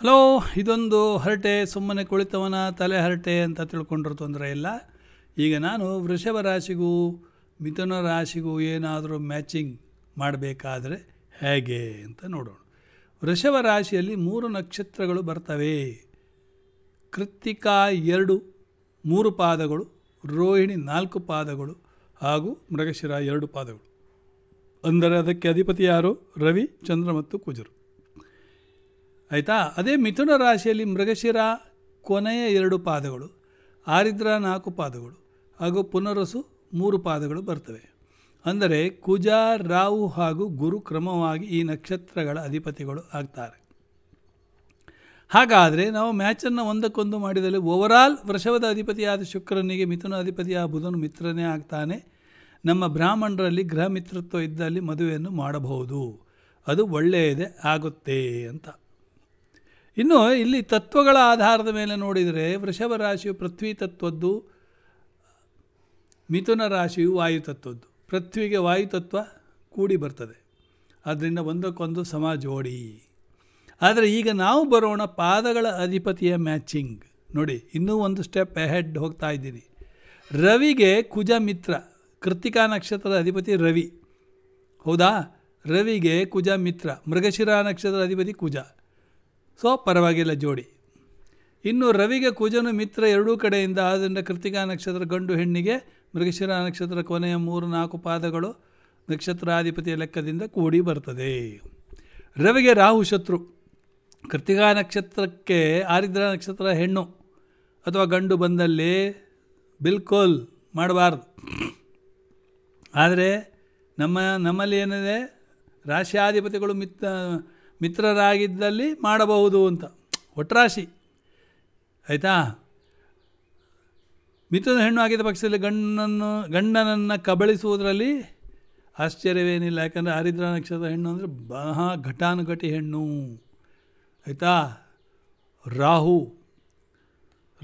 Hello ಇದೊಂದು ಹರಟೆ ಸುಮ್ಮನೆ ಕುಳಿತವನ ತಲೆ ಹರಟೆ ಅಂತ ತಿಳ್ಕೊಂಡ್ರೆ ತೊಂದರೆ ಇಲ್ಲ ಈಗ ನಾನು ವೃಷಭ ರಾಶಿಗೂ ಮಿಥುನ ರಾಶಿಗೂ ಏನಾದರೂ ಮ್ಯಾಚಿಂಗ್ ಮಾಡಬೇಕಾದರೆ ಹೇಗೆ ಅಂತ ನೋಡೋಣ ವೃಷಭ ರಾಶಿಯಲ್ಲಿ ಮೂರು ನಕ್ಷತ್ರಗಳು ಬರ್ತವೆ ಕೃತ್ತಿಕಾ ಎರಡು ಮೂರು ಪಾದಗಳು ರೋಹಿಣಿ ನಾಲ್ಕು ಪಾದಗಳು ಹಾಗೂ ಮೃಗಶಿರ ಎರಡು ಪಾದಗಳು ಅಂದರೆ ಅದಕ್ಕೆ ಅಧಿಪತಿ ಯಾರು ರವಿ ಚಂದ್ರ ಮತ್ತು ಕುಜರು ಆಯಿತಾ ಅದೇ ಮಿಥುನ ರಾಶಿಯಲ್ಲಿ ಮೃಗಶಿರ ಕೊನೆಯ ಎರಡು ಪಾದಗಳು ಆರಿದ್ರ ನಾಲ್ಕು ಪಾದಗಳು ಹಾಗೂ ಪುನರಸು ಮೂರು ಪಾದಗಳು ಬರ್ತವೆ ಅಂದರೆ ಕುಜ ರಾಹು ಹಾಗೂ ಗುರು ಕ್ರಮವಾಗಿ ಈ ನಕ್ಷತ್ರಗಳ ಅಧಿಪತಿಗಳು ಆಗ್ತಾರೆ ಹಾಗಾದರೆ ನಾವು ಮ್ಯಾಚನ್ನು ಒಂದಕ್ಕೊಂದು ಮಾಡಿದಲ್ಲಿ ಓವರಾಲ್ ವೃಷಭದ ಅಧಿಪತಿಯಾದ ಶುಕ್ರನಿಗೆ ಮಿಥುನ ಅಧಿಪತಿಯಾದ ಬುಧನು ಮಿತ್ರನೇ ಆಗ್ತಾನೆ ನಮ್ಮ ಬ್ರಾಹ್ಮಣರಲ್ಲಿ ಗೃಹ ಮಿತ್ರತ್ವ ಇದ್ದಲ್ಲಿ ಮದುವೆಯನ್ನು ಮಾಡಬಹುದು ಅದು ಒಳ್ಳೆಯದೇ ಆಗುತ್ತೆ ಅಂತ ಇನ್ನು ಇಲ್ಲಿ ತತ್ವಗಳ ಆಧಾರದ ಮೇಲೆ ನೋಡಿದರೆ ವೃಷಭ ರಾಶಿಯು ಪೃಥ್ವಿ ತತ್ವದ್ದು ಮಿಥುನ ರಾಶಿಯು ವಾಯು ತತ್ವದ್ದು ಪೃಥ್ವಿಗೆ ವಾಯು ತತ್ವ ಕೂಡಿ ಬರ್ತದೆ ಆದ್ದರಿಂದ ಒಂದಕ್ಕೊಂದು ಸಮ ಜೋಡಿ ಆದರೆ ಈಗ ನಾವು ಬರೋಣ ಪಾದಗಳ ಅಧಿಪತಿಯ ಮ್ಯಾಚಿಂಗ್ ನೋಡಿ ಇನ್ನೂ ಒಂದು ಸ್ಟೆಪ್ ಹೆಡ್ ಹೋಗ್ತಾ ಇದ್ದೀನಿ ರವಿಗೆ ಕುಜ ಮಿತ್ರ ಕೃತಿಕಾ ನಕ್ಷತ್ರದ ಅಧಿಪತಿ ರವಿ ಹೌದಾ ರವಿಗೆ ಕುಜ ಮಿತ್ರ ಮೃಗಶಿರ ನಕ್ಷತ್ರದ ಅಧಿಪತಿ ಕುಜ ಸೊ ಪರವಾಗಿಲ್ಲ ಜೋಡಿ ಇನ್ನು ರವಿಗೆ ಕುಜನು ಮಿತ್ರ ಎರಡೂ ಕಡೆಯಿಂದ ಆದ್ದರಿಂದ ಕೃತಿಕಾ ನಕ್ಷತ್ರ ಗಂಡು ಹೆಣ್ಣಿಗೆ ಮೃಗಶಿರ ನಕ್ಷತ್ರ ಕೊನೆಯ ಮೂರು ನಾಲ್ಕು ಪಾದಗಳು ನಕ್ಷತ್ರಾಧಿಪತಿಯ ಲೆಕ್ಕದಿಂದ ಕೂಡಿ ಬರ್ತದೆ ರವಿಗೆ ರಾಹು ಶತ್ರು ಕೃತಿಕಾ ನಕ್ಷತ್ರಕ್ಕೆ ಆರಿದ್ರ ನಕ್ಷತ್ರ ಹೆಣ್ಣು ಅಥವಾ ಗಂಡು ಬಂದಲ್ಲಿ ಬಿಲ್ಕೋಲ್ ಮಾಡಬಾರ್ದು ಆದರೆ ನಮ್ಮ ನಮ್ಮಲ್ಲಿ ಏನಿದೆ ರಾಶಿಯಾಧಿಪತಿಗಳು ಮಿತ್ರ ಮಿತ್ರರಾಗಿದ್ದಲ್ಲಿ ಮಾಡಬಹುದು ಅಂತ ಒಟ್ರಾಶಿ ಆಯಿತಾ ಮಿತ್ರದ ಹೆಣ್ಣು ಆಗಿದ್ದ ಪಕ್ಷದಲ್ಲಿ ಗಂಡನನ್ನು ಗಂಡನನ್ನು ಕಬಳಿಸುವುದರಲ್ಲಿ ಆಶ್ಚರ್ಯವೇನಿಲ್ಲ ಯಾಕಂದರೆ ಹರಿದ್ರ ನಕ್ಷತ್ರದ ಹೆಣ್ಣು ಅಂದರೆ ಮಹಾ ಘಟಾನುಘಟಿ ಹೆಣ್ಣು ಆಯಿತಾ ರಾಹು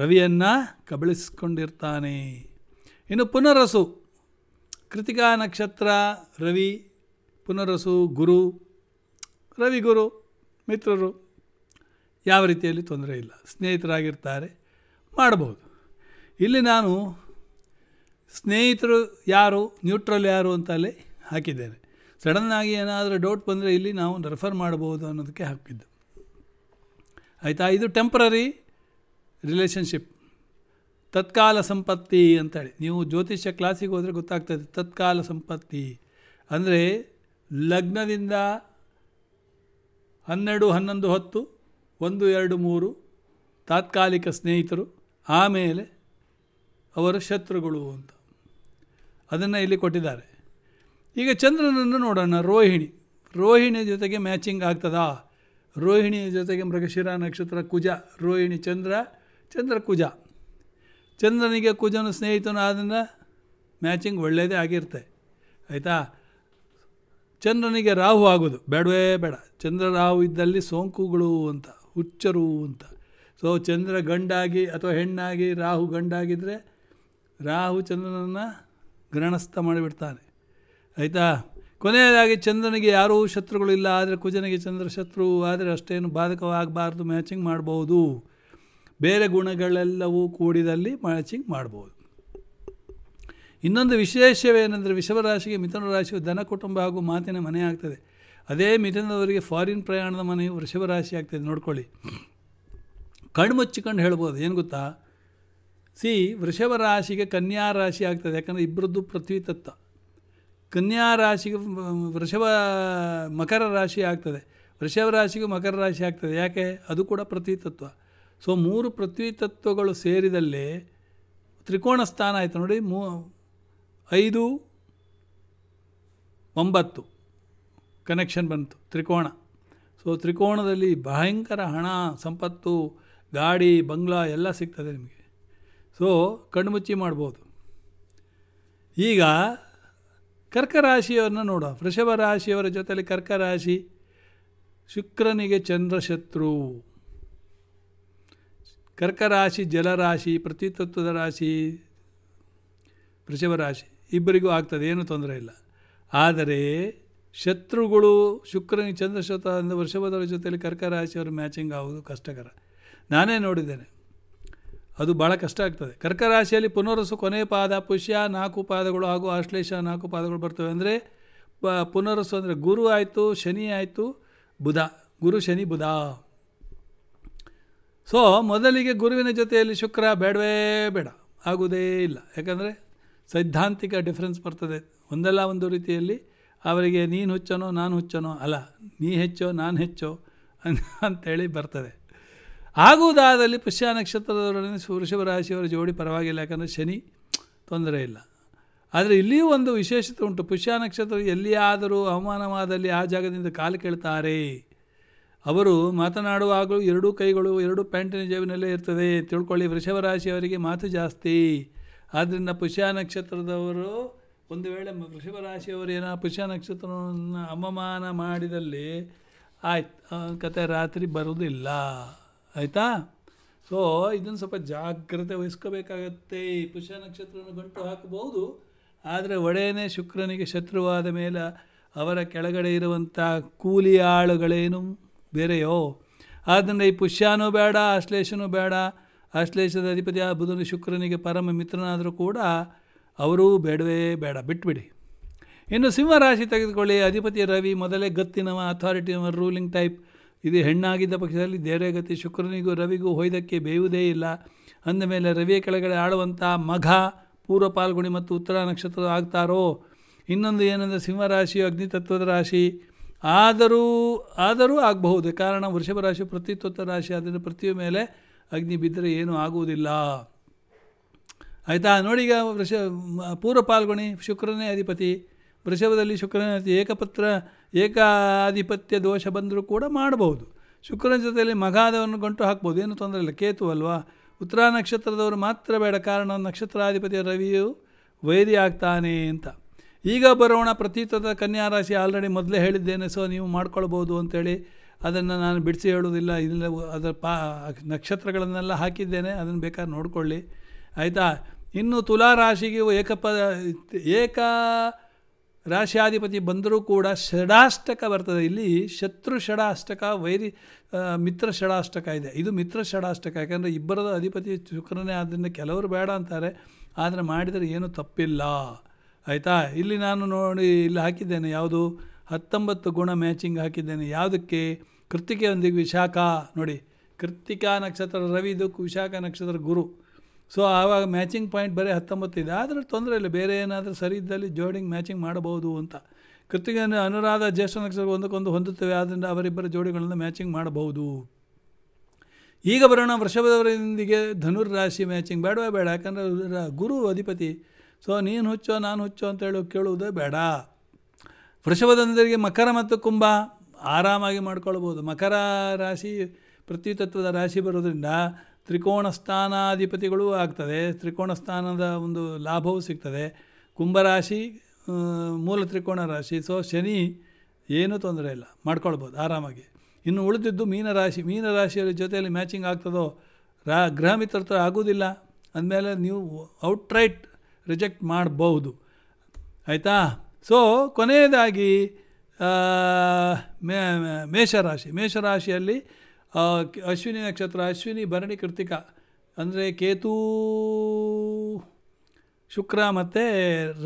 ರವಿಯನ್ನು ಕಬಳಿಸ್ಕೊಂಡಿರ್ತಾನೆ ಇನ್ನು ಪುನರಸು ಕೃತಿಕಾ ನಕ್ಷತ್ರ ರವಿ ಪುನರಸು ಗುರು ರವಿಗುರು ಮಿತ್ರರು ಯಾವ ರೀತಿಯಲ್ಲಿ ತೊಂದರೆ ಇಲ್ಲ ಸ್ನೇಹಿತರಾಗಿರ್ತಾರೆ ಮಾಡಬಹುದು ಇಲ್ಲಿ ನಾನು ಸ್ನೇಹಿತರು ಯಾರು ನ್ಯೂಟ್ರಲ್ ಯಾರು ಅಂತಲೇ ಹಾಕಿದ್ದೇನೆ ಸಡನ್ನಾಗಿ ಏನಾದರೂ ಡೌಟ್ ಬಂದರೆ ಇಲ್ಲಿ ನಾವು ರೆಫರ್ ಮಾಡಬಹುದು ಅನ್ನೋದಕ್ಕೆ ಹಾಕಿದ್ದು ಆಯಿತಾ ಇದು ಟೆಂಪ್ರರಿ ರಿಲೇಷನ್ಶಿಪ್ ತತ್ಕಾಲ ಸಂಪತ್ತಿ ಅಂತೇಳಿ ನೀವು ಜ್ಯೋತಿಷ್ಯ ಕ್ಲಾಸಿಗೆ ಹೋದರೆ ಗೊತ್ತಾಗ್ತದೆ ತತ್ಕಾಲ ಸಂಪತ್ತಿ ಅಂದರೆ ಲಗ್ನದಿಂದ ಹನ್ನೆರಡು ಹನ್ನೊಂದು ಹತ್ತು ಒಂದು ಎರಡು ಮೂರು ತಾತ್ಕಾಲಿಕ ಸ್ನೇಹಿತರು ಆಮೇಲೆ ಅವರ ಶತ್ರುಗಳು ಅಂತ ಅದನ್ನು ಇಲ್ಲಿ ಕೊಟ್ಟಿದ್ದಾರೆ ಈಗ ಚಂದ್ರನನ್ನು ನೋಡೋಣ ರೋಹಿಣಿ ರೋಹಿಣಿ ಜೊತೆಗೆ ಮ್ಯಾಚಿಂಗ್ ಆಗ್ತದಾ ರೋಹಿಣಿಯ ಜೊತೆಗೆ ಮೃಗಶಿರ ನಕ್ಷತ್ರ ಕುಜ ರೋಹಿಣಿ ಚಂದ್ರ ಚಂದ್ರ ಕುಜ ಚಂದ್ರನಿಗೆ ಕುಜನ ಸ್ನೇಹಿತನು ಆದ್ದರಿಂದ ಮ್ಯಾಚಿಂಗ್ ಒಳ್ಳೆಯದೇ ಆಗಿರುತ್ತೆ ಆಯಿತಾ ಚಂದ್ರನಿಗೆ ರಾಹು ಆಗೋದು ಬೇಡವೇ ಬೇಡ ಚಂದ್ರ ರಾಹು ಇದ್ದಲ್ಲಿ ಸೋಂಕುಗಳು ಅಂತ ಹುಚ್ಚರು ಅಂತ ಸೊ ಚಂದ್ರ ಗಂಡಾಗಿ ಅಥವಾ ಹೆಣ್ಣಾಗಿ ರಾಹು ಗಂಡಾಗಿದ್ದರೆ ರಾಹು ಚಂದ್ರನನ್ನು ಗ್ರಹಣಸ್ಥ ಮಾಡಿಬಿಡ್ತಾನೆ ಆಯಿತಾ ಕೊನೆಯದಾಗಿ ಚಂದ್ರನಿಗೆ ಯಾರೂ ಶತ್ರುಗಳಿಲ್ಲ ಆದರೆ ಕುಜನಿಗೆ ಚಂದ್ರ ಶತ್ರು ಆದರೆ ಅಷ್ಟೇನು ಬಾಧಕವಾಗಬಾರ್ದು ಮ್ಯಾಚಿಂಗ್ ಮಾಡ್ಬೋದು ಬೇರೆ ಗುಣಗಳೆಲ್ಲವೂ ಕೂಡಿದಲ್ಲಿ ಮ್ಯಾಚಿಂಗ್ ಮಾಡ್ಬೋದು ಇನ್ನೊಂದು ವಿಶೇಷವೇನೆಂದರೆ ರಾಶಿಗೆ ಮಿಥುನ ರಾಶಿಯು ಧನ ಕುಟುಂಬ ಹಾಗೂ ಮಾತಿನ ಮನೆ ಆಗ್ತದೆ ಅದೇ ಮಿಥುನದವರಿಗೆ ಫಾರಿನ್ ಪ್ರಯಾಣದ ಮನೆಯು ವೃಷಭ ರಾಶಿ ಆಗ್ತದೆ ನೋಡ್ಕೊಳ್ಳಿ ಕಣ್ಮುಚ್ಚಿಕೊಂಡು ಹೇಳ್ಬೋದು ಏನು ಗೊತ್ತಾ ಸಿ ವೃಷಭ ರಾಶಿಗೆ ಕನ್ಯಾ ರಾಶಿ ಆಗ್ತದೆ ಯಾಕಂದರೆ ಇಬ್ಬರದ್ದು ಪೃಥ್ವಿ ತತ್ವ ಕನ್ಯಾ ರಾಶಿಗೆ ವೃಷಭ ಮಕರ ರಾಶಿ ಆಗ್ತದೆ ವೃಷಭ ರಾಶಿಗೂ ಮಕರ ರಾಶಿ ಆಗ್ತದೆ ಯಾಕೆ ಅದು ಕೂಡ ಪೃಥ್ವಿ ತತ್ವ ಸೊ ಮೂರು ಪೃಥ್ವಿ ತತ್ವಗಳು ಸೇರಿದಲ್ಲಿ ತ್ರಿಕೋಣ ಸ್ಥಾನ ಆಯಿತು ನೋಡಿ ಮೂ ಐದು ಒಂಬತ್ತು ಕನೆಕ್ಷನ್ ಬಂತು ತ್ರಿಕೋಣ ಸೊ ತ್ರಿಕೋಣದಲ್ಲಿ ಭಯಂಕರ ಹಣ ಸಂಪತ್ತು ಗಾಡಿ ಬಂಗ್ಲಾ ಎಲ್ಲ ಸಿಗ್ತದೆ ನಿಮಗೆ ಸೊ ಕಣ್ಮುಚ್ಚಿ ಮಾಡ್ಬೋದು ಈಗ ಕರ್ಕ ರಾಶಿಯವರನ್ನ ವೃಷಭ ರಾಶಿಯವರ ಜೊತೆಯಲ್ಲಿ ಕರ್ಕ ರಾಶಿ ಶುಕ್ರನಿಗೆ ಚಂದ್ರಶತ್ರು ಕರ್ಕರಾಶಿ ಜಲರಾಶಿ ಪ್ರತಿತತ್ವದ ರಾಶಿ ವೃಷಭ ರಾಶಿ ಇಬ್ಬರಿಗೂ ಆಗ್ತದೆ ಏನೂ ತೊಂದರೆ ಇಲ್ಲ ಆದರೆ ಶತ್ರುಗಳು ಶುಕ್ರನಿಗೆ ಚಂದ್ರಶತ ಅಂದರೆ ವರ್ಷಭದ್ರ ಜೊತೆಯಲ್ಲಿ ಕರ್ಕ ರಾಶಿಯವರು ಮ್ಯಾಚಿಂಗ್ ಆಗೋದು ಕಷ್ಟಕರ ನಾನೇ ನೋಡಿದ್ದೇನೆ ಅದು ಭಾಳ ಕಷ್ಟ ಆಗ್ತದೆ ಕರ್ಕ ರಾಶಿಯಲ್ಲಿ ಪುನರಸು ಕೊನೆ ಪಾದ ಪುಷ್ಯ ನಾಲ್ಕು ಪಾದಗಳು ಹಾಗೂ ಆಶ್ಲೇಷ ನಾಲ್ಕು ಪಾದಗಳು ಬರ್ತವೆ ಅಂದರೆ ಪ ಪುನರಸು ಅಂದರೆ ಗುರು ಆಯಿತು ಶನಿ ಆಯಿತು ಬುಧ ಗುರು ಶನಿ ಬುಧ ಸೊ ಮೊದಲಿಗೆ ಗುರುವಿನ ಜೊತೆಯಲ್ಲಿ ಶುಕ್ರ ಬೇಡವೇ ಬೇಡ ಆಗುವುದೇ ಇಲ್ಲ ಯಾಕಂದರೆ ಸೈದ್ಧಾಂತಿಕ ಡಿಫ್ರೆನ್ಸ್ ಬರ್ತದೆ ಒಂದಲ್ಲ ಒಂದು ರೀತಿಯಲ್ಲಿ ಅವರಿಗೆ ನೀನು ಹುಚ್ಚನೋ ನಾನು ಹುಚ್ಚನೋ ಅಲ್ಲ ನೀ ಹೆಚ್ಚೋ ನಾನು ಹೆಚ್ಚೋ ಅಂಥೇಳಿ ಬರ್ತದೆ ಆಗುವುದಾದಲ್ಲಿ ಪುಷ್ಯ ನಕ್ಷತ್ರದವರೊಡನೆ ವೃಷಭ ರಾಶಿಯವರ ಜೋಡಿ ಪರವಾಗಿಲ್ಲ ಯಾಕಂದರೆ ಶನಿ ತೊಂದರೆ ಇಲ್ಲ ಆದರೆ ಇಲ್ಲಿಯೂ ಒಂದು ವಿಶೇಷತೆ ಉಂಟು ಪುಷ್ಯ ನಕ್ಷತ್ರ ಎಲ್ಲಿಯಾದರೂ ಅವಮಾನವಾದಲ್ಲಿ ಆ ಜಾಗದಿಂದ ಕಾಲು ಕೇಳ್ತಾರೆ ಅವರು ಮಾತನಾಡುವಾಗಲೂ ಎರಡೂ ಕೈಗಳು ಎರಡೂ ಪ್ಯಾಂಟಿನ ಜೇಬಿನಲ್ಲೇ ಇರ್ತದೆ ತಿಳ್ಕೊಳ್ಳಿ ವೃಷಭ ರಾಶಿಯವರಿಗೆ ಮಾತು ಜಾಸ್ತಿ ಆದ್ದರಿಂದ ಪುಷ್ಯ ನಕ್ಷತ್ರದವರು ಒಂದು ವೇಳೆ ವೃಷಭ ರಾಶಿಯವರು ಏನೋ ಪುಷ್ಯ ನಕ್ಷತ್ರವನ್ನು ಅವಮಾನ ಮಾಡಿದಲ್ಲಿ ಆಯ್ತು ಕತೆ ರಾತ್ರಿ ಬರೋದಿಲ್ಲ ಆಯಿತಾ ಸೊ ಇದನ್ನು ಸ್ವಲ್ಪ ಜಾಗ್ರತೆ ವಹಿಸ್ಕೋಬೇಕಾಗತ್ತೆ ಈ ಪುಷ್ಯ ನಕ್ಷತ್ರವನ್ನು ಗಂಟು ಹಾಕಬಹುದು ಆದರೆ ಒಡೆಯನೇ ಶುಕ್ರನಿಗೆ ಶತ್ರುವಾದ ಮೇಲೆ ಅವರ ಕೆಳಗಡೆ ಇರುವಂಥ ಕೂಲಿ ಆಳುಗಳೇನು ಬೇರೆಯೋ ಆದ್ದರಿಂದ ಈ ಪುಷ್ಯನೂ ಬೇಡ ಆಶ್ಲೇಷನೂ ಬೇಡ ಆಶ್ಲೇಷದ ಅಧಿಪತಿ ಆ ಬುಧನು ಶುಕ್ರನಿಗೆ ಪರಮ ಮಿತ್ರನಾದರೂ ಕೂಡ ಅವರೂ ಬೇಡವೇ ಬೇಡ ಬಿಟ್ಬಿಡಿ ಇನ್ನು ಸಿಂಹರಾಶಿ ತೆಗೆದುಕೊಳ್ಳಿ ಅಧಿಪತಿ ರವಿ ಮೊದಲೇ ಗತ್ತಿನವ ಅಥಾರಿಟಿನವ ರೂಲಿಂಗ್ ಟೈಪ್ ಇದು ಹೆಣ್ಣಾಗಿದ್ದ ಪಕ್ಷದಲ್ಲಿ ಗತಿ ಶುಕ್ರನಿಗೂ ರವಿಗೂ ಹೊಯ್ದಕ್ಕೆ ಬೇಯುವುದೇ ಇಲ್ಲ ಅಂದಮೇಲೆ ರವಿಯ ಕೆಳಗಡೆ ಆಳುವಂಥ ಮಘ ಪೂರ್ವ ಪಾಲ್ಗುಣಿ ಮತ್ತು ಉತ್ತರ ನಕ್ಷತ್ರ ಆಗ್ತಾರೋ ಇನ್ನೊಂದು ಏನಂದರೆ ಸಿಂಹರಾಶಿಯು ಅಗ್ನಿತತ್ವದ ರಾಶಿ ಆದರೂ ಆದರೂ ಆಗಬಹುದು ಕಾರಣ ವೃಷಭ ರಾಶಿ ಪ್ರತಿತ್ವತ್ವ ರಾಶಿ ಅದರ ಪ್ರತಿಯ ಮೇಲೆ ಅಗ್ನಿ ಬಿದ್ದರೆ ಏನೂ ಆಗುವುದಿಲ್ಲ ಆಯಿತಾ ನೋಡಿ ಈಗ ವೃಷ ಪೂರ್ವ ಪಾಲ್ಗೊಣಿ ಶುಕ್ರನೇ ಅಧಿಪತಿ ವೃಷಭದಲ್ಲಿ ಶುಕ್ರನೇ ಏಕಪತ್ರ ಏಕಾಧಿಪತ್ಯ ದೋಷ ಬಂದರೂ ಕೂಡ ಮಾಡಬಹುದು ಶುಕ್ರನ ಜೊತೆಯಲ್ಲಿ ಮಗಾದವನ್ನು ಗಂಟು ಹಾಕ್ಬೋದು ಏನು ತೊಂದರೆ ಇಲ್ಲ ಕೇತು ಅಲ್ವಾ ಉತ್ತರ ನಕ್ಷತ್ರದವರು ಮಾತ್ರ ಬೇಡ ಕಾರಣ ನಕ್ಷತ್ರಾಧಿಪತಿ ರವಿಯು ವೈರಿ ಆಗ್ತಾನೆ ಅಂತ ಈಗ ಬರೋಣ ಪ್ರತೀತದ ಕನ್ಯಾ ಆಲ್ರೆಡಿ ಮೊದಲೇ ಹೇಳಿದ್ದೇನೆ ಸೊ ನೀವು ಮಾಡ್ಕೊಳ್ಬೋದು ಅಂತೇಳಿ ಅದನ್ನು ನಾನು ಬಿಡಿಸಿ ಹೇಳುವುದಿಲ್ಲ ಇಲ್ಲ ಅದರ ಪಾ ನಕ್ಷತ್ರಗಳನ್ನೆಲ್ಲ ಹಾಕಿದ್ದೇನೆ ಅದನ್ನು ಬೇಕಾದ್ರೆ ನೋಡಿಕೊಳ್ಳಿ ಆಯಿತಾ ಇನ್ನು ತುಲಾ ರಾಶಿಗೆ ಏಕಪ ಏಕ ರಾಶಿಯಾಧಿಪತಿ ಬಂದರೂ ಕೂಡ ಷಡಾಷ್ಟಕ ಬರ್ತದೆ ಇಲ್ಲಿ ಶತ್ರು ಷಡಾಷ್ಟಕ ವೈರಿ ಮಿತ್ರ ಷಡಾಷ್ಟಕ ಇದೆ ಇದು ಮಿತ್ರ ಷಡಾಷ್ಟಕ ಯಾಕಂದರೆ ಇಬ್ಬರದ ಅಧಿಪತಿ ಶುಕ್ರನೇ ಆದ್ದರಿಂದ ಕೆಲವರು ಬೇಡ ಅಂತಾರೆ ಆದರೆ ಮಾಡಿದರೆ ಏನೂ ತಪ್ಪಿಲ್ಲ ಆಯಿತಾ ಇಲ್ಲಿ ನಾನು ನೋಡಿ ಇಲ್ಲಿ ಹಾಕಿದ್ದೇನೆ ಯಾವುದು ಹತ್ತೊಂಬತ್ತು ಗುಣ ಮ್ಯಾಚಿಂಗ್ ಹಾಕಿದ್ದೇನೆ ಯಾವುದಕ್ಕೆ ಕೃತಿಕೆಯೊಂದಿಗೆ ವಿಶಾಖ ನೋಡಿ ಕೃತಿಕಾ ನಕ್ಷತ್ರ ರವಿ ರವಿದು ವಿಶಾಖ ನಕ್ಷತ್ರ ಗುರು ಸೊ ಆವಾಗ ಮ್ಯಾಚಿಂಗ್ ಪಾಯಿಂಟ್ ಬರೀ ಹತ್ತೊಂಬತ್ತು ಇದೆ ಆದರೆ ತೊಂದರೆ ಇಲ್ಲ ಬೇರೆ ಏನಾದರೂ ಸರಿ ಇದ್ದಲ್ಲಿ ಜೋಡಿಂಗ್ ಮ್ಯಾಚಿಂಗ್ ಮಾಡಬಹುದು ಅಂತ ಕೃತಿಕೆಯನ್ನು ಅನುರಾಧ ಜ್ಯೇಷ್ಠ ನಕ್ಷತ್ರ ಒಂದಕ್ಕೊಂದು ಹೊಂದುತ್ತವೆ ಆದ್ದರಿಂದ ಅವರಿಬ್ಬರ ಜೋಡಿಗಳನ್ನು ಮ್ಯಾಚಿಂಗ್ ಮಾಡಬಹುದು ಈಗ ಬರೋಣ ವೃಷಭದವರೊಂದಿಗೆ ಧನುರ್ ರಾಶಿ ಮ್ಯಾಚಿಂಗ್ ಬೇಡವೇ ಬೇಡ ಯಾಕಂದರೆ ಗುರು ಅಧಿಪತಿ ಸೊ ನೀನು ಹುಚ್ಚೋ ನಾನು ಹುಚ್ಚೋ ಅಂತೇಳಿ ಕೇಳುವುದೇ ಬೇಡ ವೃಷಭದಂದರಿಗೆ ಮಕರ ಮತ್ತು ಕುಂಭ ಆರಾಮಾಗಿ ಮಾಡ್ಕೊಳ್ಬೋದು ಮಕರ ರಾಶಿ ಪ್ರತಿ ತತ್ವದ ರಾಶಿ ಬರೋದ್ರಿಂದ ತ್ರಿಕೋಣ ಸ್ಥಾನಾಧಿಪತಿಗಳು ಆಗ್ತದೆ ತ್ರಿಕೋಣ ಸ್ಥಾನದ ಒಂದು ಲಾಭವೂ ಸಿಗ್ತದೆ ಕುಂಭರಾಶಿ ಮೂಲ ತ್ರಿಕೋಣ ರಾಶಿ ಸೊ ಶನಿ ಏನೂ ತೊಂದರೆ ಇಲ್ಲ ಮಾಡ್ಕೊಳ್ಬೋದು ಆರಾಮಾಗಿ ಇನ್ನು ಉಳಿದಿದ್ದು ಮೀನರಾಶಿ ಮೀನರಾಶಿಯಲ್ಲಿ ಜೊತೆಯಲ್ಲಿ ಮ್ಯಾಚಿಂಗ್ ಆಗ್ತದೋ ರಾ ಗೃಹ ಮಿತ್ರತ್ವ ಆಗೋದಿಲ್ಲ ಅಂದಮೇಲೆ ನೀವು ಔಟ್ರೈಟ್ ರಿಜೆಕ್ಟ್ ಮಾಡಬಹುದು ಆಯಿತಾ ಸೊ ಕೊನೆಯದಾಗಿ ಮೇ ಮೇಷರಾಶಿ ಮೇಷರಾಶಿಯಲ್ಲಿ ಅಶ್ವಿನಿ ನಕ್ಷತ್ರ ಅಶ್ವಿನಿ ಭರಣಿ ಕೃತಿಕ ಅಂದರೆ ಕೇತು ಶುಕ್ರ ಮತ್ತು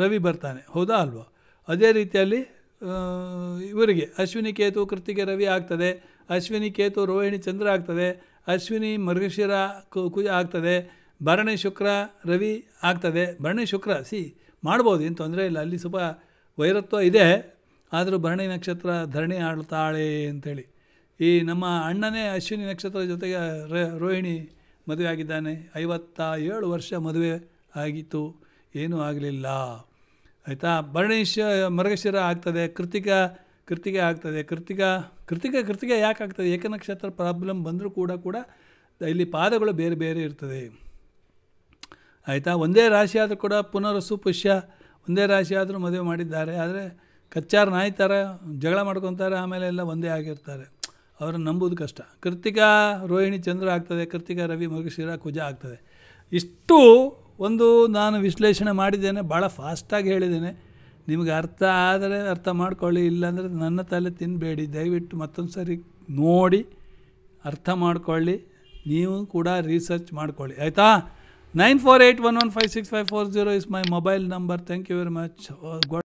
ರವಿ ಬರ್ತಾನೆ ಹೌದಾ ಅಲ್ವಾ ಅದೇ ರೀತಿಯಲ್ಲಿ ಇವರಿಗೆ ಅಶ್ವಿನಿ ಕೇತು ಕೃತಿಗೆ ರವಿ ಆಗ್ತದೆ ಅಶ್ವಿನಿ ಕೇತು ರೋಹಿಣಿ ಚಂದ್ರ ಆಗ್ತದೆ ಅಶ್ವಿನಿ ಮೃಗಶಿರ ಕುಜ ಆಗ್ತದೆ ಭರಣಿ ಶುಕ್ರ ರವಿ ಆಗ್ತದೆ ಭರಣಿ ಶುಕ್ರ ಸಿ ಮಾಡ್ಬೋದು ಏನು ತೊಂದರೆ ಇಲ್ಲ ಅಲ್ಲಿ ಸ್ವಲ್ಪ ವೈರತ್ವ ಇದೆ ಆದರೂ ಭರಣಿ ನಕ್ಷತ್ರ ಧರಣಿ ಆಳ್ತಾಳೆ ಅಂಥೇಳಿ ಈ ನಮ್ಮ ಅಣ್ಣನೇ ಅಶ್ವಿನಿ ನಕ್ಷತ್ರ ಜೊತೆಗೆ ರೋಹಿಣಿ ಮದುವೆ ಆಗಿದ್ದಾನೆ ಐವತ್ತ ಏಳು ವರ್ಷ ಮದುವೆ ಆಗಿತ್ತು ಏನೂ ಆಗಲಿಲ್ಲ ಆಯಿತಾ ಭರಣೀಶ ಮರಗಶಿರ ಆಗ್ತದೆ ಕೃತಿಕ ಕೃತಿಕೆ ಆಗ್ತದೆ ಕೃತಿಕ ಕೃತಿಕ ಕೃತಿಕೆ ಯಾಕೆ ಆಗ್ತದೆ ಏಕನಕ್ಷತ್ರ ಪ್ರಾಬ್ಲಮ್ ಬಂದರೂ ಕೂಡ ಕೂಡ ಇಲ್ಲಿ ಪಾದಗಳು ಬೇರೆ ಬೇರೆ ಇರ್ತದೆ ಆಯಿತಾ ಒಂದೇ ರಾಶಿ ಆದರೂ ಕೂಡ ಪುನರಸು ಪುಷ್ಯ ಒಂದೇ ರಾಶಿ ಆದರೂ ಮದುವೆ ಮಾಡಿದ್ದಾರೆ ಆದರೆ ಕಚ್ಚಾರ ನಾಯ್ತಾರೆ ಜಗಳ ಮಾಡ್ಕೊತಾರೆ ಆಮೇಲೆ ಎಲ್ಲ ಒಂದೇ ಆಗಿರ್ತಾರೆ ಅವ್ರನ್ನ ನಂಬೋದು ಕಷ್ಟ ಕೃತಿಕಾ ರೋಹಿಣಿ ಚಂದ್ರ ಆಗ್ತದೆ ಕೃತಿಕಾ ರವಿ ಮೃಗಶಿರ ಕುಜ ಆಗ್ತದೆ ಇಷ್ಟು ಒಂದು ನಾನು ವಿಶ್ಲೇಷಣೆ ಮಾಡಿದ್ದೇನೆ ಭಾಳ ಫಾಸ್ಟಾಗಿ ಹೇಳಿದ್ದೇನೆ ನಿಮಗೆ ಅರ್ಥ ಆದರೆ ಅರ್ಥ ಮಾಡ್ಕೊಳ್ಳಿ ಇಲ್ಲಾಂದರೆ ನನ್ನ ತಲೆ ತಿನ್ನಬೇಡಿ ದಯವಿಟ್ಟು ಮತ್ತೊಂದು ಸರಿ ನೋಡಿ ಅರ್ಥ ಮಾಡ್ಕೊಳ್ಳಿ ನೀವು ಕೂಡ ರಿಸರ್ಚ್ ಮಾಡ್ಕೊಳ್ಳಿ ಆಯಿತಾ Nine four eight one one five six five four zero is my mobile number. Thank you very much. Oh, God